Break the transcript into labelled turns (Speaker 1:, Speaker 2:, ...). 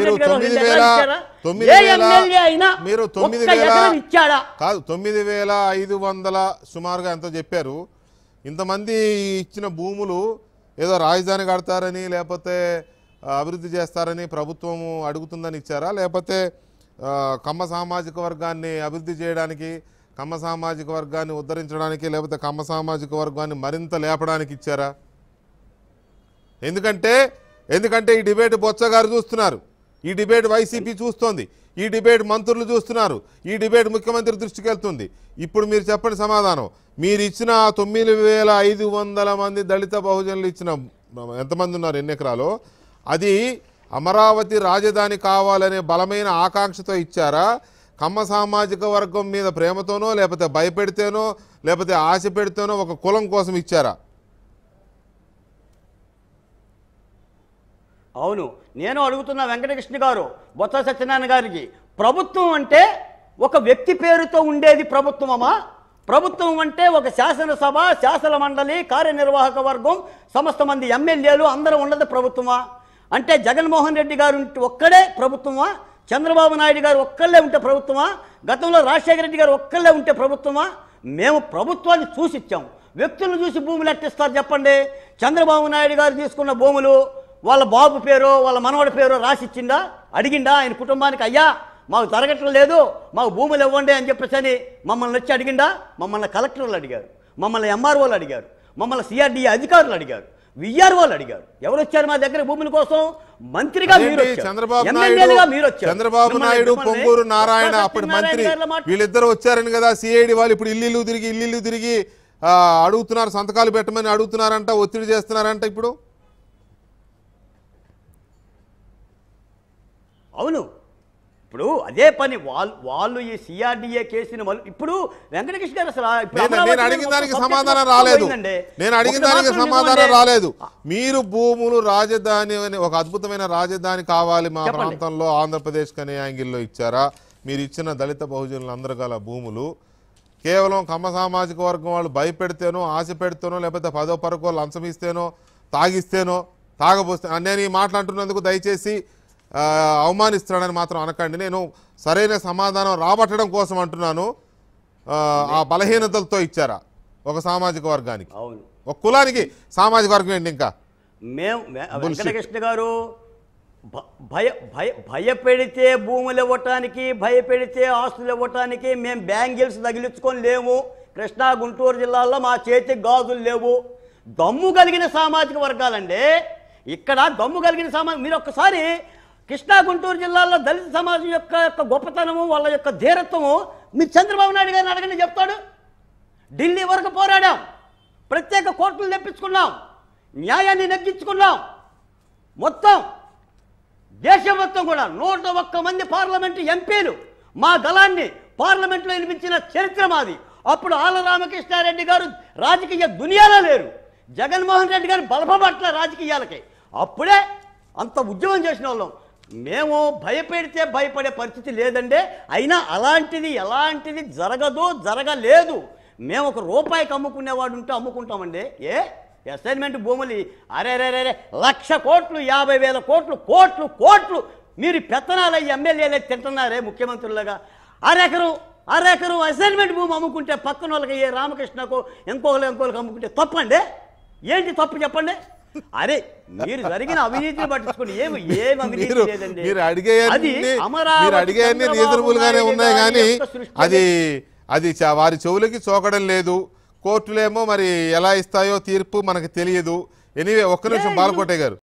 Speaker 1: మీరు తొమ్మిది వేల తొమ్మిది
Speaker 2: మీరు తొమ్మిది వేల కాదు తొమ్మిది వేల ఐదు వందల సుమారుగా ఎంతో చెప్పారు ఇంతమంది ఇచ్చిన భూములు ఏదో రాజధాని కడతారని లేకపోతే అభివృద్ధి చేస్తారని ప్రభుత్వం అడుగుతుందని ఇచ్చారా లేకపోతే కమ్మ సామాజిక వర్గాన్ని అభివృద్ధి చేయడానికి కమ్మ సామాజిక వర్గాన్ని ఉద్ధరించడానికి లేకపోతే కమ్మ సామాజిక వర్గాన్ని మరింత లేపడానికి ఇచ్చారా ఎందుకంటే ఎందుకంటే ఈ డిబేట్ బొత్స గారు చూస్తున్నారు ఈ డిబేట్ వైసీపీ చూస్తోంది ఈ డిబేట్ మంత్రులు చూస్తున్నారు ఈ డిబేట్ ముఖ్యమంత్రి దృష్టికి వెళ్తుంది ఇప్పుడు మీరు చెప్పండి సమాధానం మీరు ఇచ్చిన తొమ్మిది వేల ఐదు వందల మంది దళిత బహుజనులు ఇచ్చిన ఎంతమంది ఉన్నారు ఎన్ని అది అమరావతి రాజధాని కావాలనే బలమైన ఆకాంక్షతో ఇచ్చారా కమ్మ సామాజిక వర్గం మీద ప్రేమతోనో లేకపోతే భయపెడితేనో లేకపోతే ఆశ పెడితేనో ఒక కులం కోసం ఇచ్చారా
Speaker 1: అవును నేను అడుగుతున్న వెంకటకృష్ణ గారు బొత్స సత్యనారాయణ గారికి ప్రభుత్వం అంటే ఒక వ్యక్తి పేరుతో ఉండేది ప్రభుత్వమా ప్రభుత్వం అంటే ఒక శాసనసభ శాసన మండలి కార్యనిర్వాహక వర్గం సమస్త మంది ఎమ్మెల్యేలు అందరూ ఉండదు ప్రభుత్వమా అంటే జగన్మోహన్ రెడ్డి గారు ఒక్కడే ప్రభుత్వమా చంద్రబాబు నాయుడు గారు ఒక్కళ్ళే ఉంటే ప్రభుత్వమా గతంలో రాజశేఖర రెడ్డి గారు ఒక్కళ్ళే ఉంటే ప్రభుత్వమా మేము ప్రభుత్వాన్ని చూసిచ్చాము వ్యక్తులను చూసి భూములు ఎట్టిస్తారు చెప్పండి చంద్రబాబు నాయుడు గారు తీసుకున్న భూములు వాళ్ళ బాబు పేరు వాళ్ళ మనవడి పేరు రాసిచ్చిందా అడిగిందా ఆయన కుటుంబానికి అయ్యా మాకు జరగటం లేదు మాకు భూములు ఇవ్వండి అని చెప్పేసి అని మమ్మల్ని వచ్చి అడిగిందా మమ్మల్ని కలెక్టర్లు అడిగారు మమ్మల్ని ఎంఆర్ఓలు అడిగారు మమ్మల్ని సిఆర్డీఏ అధికారులు అడిగారు విఆర్ఓలు అడిగారు ఎవరు వచ్చారు మా దగ్గర భూముల కోసం మంత్రిగా మీరు చంద్రబాబు నాయుడు చంద్రబాబు నాయుడు పొంగూరు నారాయణ అప్పటి మంత్రి
Speaker 2: వీళ్ళిద్దరు వచ్చారని కదా సిఐడి వాళ్ళు ఇప్పుడు ఇల్లు తిరిగి ఇల్లు తిరిగి అడుగుతున్నారు సంతకాలు పెట్టమని అడుగుతున్నారంట ఒత్తిడి చేస్తున్నారంట ఇప్పుడు
Speaker 1: అవును ఇప్పుడు అదే పని వాళ్ళు వాళ్ళు ఈ సిఆర్డిఏ కేసుని ఇప్పుడు వెంకటకృష్ణ గారు అసలు నేను అడిగిన దానికి సమాధానం రాలేదు నేను అడిగిన దానికి సమాధానం రాలేదు
Speaker 2: మీరు భూములు రాజధాని అని ఒక అద్భుతమైన రాజధాని కావాలి మా ప్రాంతంలో ఆంధ్రప్రదేశ్ అనే యాంగిల్లో ఇచ్చారా మీరు ఇచ్చిన దళిత బహుజనులందరూ గల భూములు కేవలం కమ్మ సామాజిక వర్గం వాళ్ళు భయపెడితేనో ఆశ పెడితేనో లేకపోతే పదో పరకో లంచం ఇస్తేనో తాగిస్తేనో తాగబోస్తే నేను ఈ మాట్లాడుతున్నందుకు దయచేసి అవమానిస్తున్నాడని మాత్రం అనకండి నేను సరైన సమాధానం రాబట్టడం కోసం అంటున్నాను ఆ బలహీనతలతో ఇచ్చారా ఒక సామాజిక వర్గానికి ఒక కులానికి సామాజిక వర్గం ఏంటి ఇంకా
Speaker 1: మేము వెంకటకృష్ణ గారు భయ భయ భయపెడితే భూములు ఇవ్వటానికి భయపెడితే ఆస్తులు ఇవ్వటానికి మేము బ్యాంగిల్స్ తగిలించుకొని లేము కృష్ణా గుంటూరు జిల్లాలో మా చేతి గాజులు లేవు దమ్ము కలిగిన సామాజిక వర్గాలండి ఇక్కడ దమ్ము కలిగిన సామాజిక మీరు ఒక్కసారి కృష్ణా గుంటూరు జిల్లాలో దళిత సమాజం యొక్క యొక్క గొప్పతనము వాళ్ళ యొక్క ధీరత్వము మీరు చంద్రబాబు నాయుడు గారిని అడగండి చెప్తాడు ఢిల్లీ వరకు పోరాడాం ప్రత్యేక కోర్టులు తెప్పించుకున్నాం న్యాయాన్ని నెగ్గించుకున్నాం మొత్తం దేశం మొత్తం కూడా నూట ఒక్క మంది పార్లమెంటు ఎంపీలు మా దళాన్ని పార్లమెంట్లో వినిపించిన చరిత్ర మాది అప్పుడు ఆల రామకృష్ణారెడ్డి గారు రాజకీయ దునియాలో లేరు జగన్మోహన్ రెడ్డి గారు బలపబట్ల రాజకీయాలకి అప్పుడే అంత ఉద్యమం చేసిన వాళ్ళం మేము భయపెడితే భయపడే పరిస్థితి లేదండి అయినా అలాంటిది ఎలాంటిది జరగదు జరగలేదు మేము ఒక రూపాయికి అమ్ముకునేవాడు ఉంటే అమ్ముకుంటామండి ఏ అసైన్మెంట్ భూములు అరే రే రే లక్ష కోట్లు యాభై వేల కోట్లు కోట్లు కోట్లు మీరు పెత్తనాలు ఎమ్మెల్యేలే తింటున్నారే ముఖ్యమంత్రులుగా అరెకరు అరెకరు అసైన్మెంట్ భూమి అమ్ముకుంటే పక్కన వాళ్ళకి ఏ రామకృష్ణకు ఇంకోళ్ళు ఇంకోళ్ళకి అమ్ముకుంటే తప్పండి ఏంటి తప్పు చెప్పండి అరే మీరు జరిగిన అవినీతిని పట్టించుకుని ఏమి ఏం అవినీతి మీరు అడిగే మీరు అడిగే ఉన్నాయి కానీ అది
Speaker 2: అది వారి చెవులకి చోకడం లేదు కోర్టులేమో మరి ఎలా ఇస్తాయో తీర్పు మనకు తెలియదు ఎనివే ఒక్క నిమిషం బాలకోటే గారు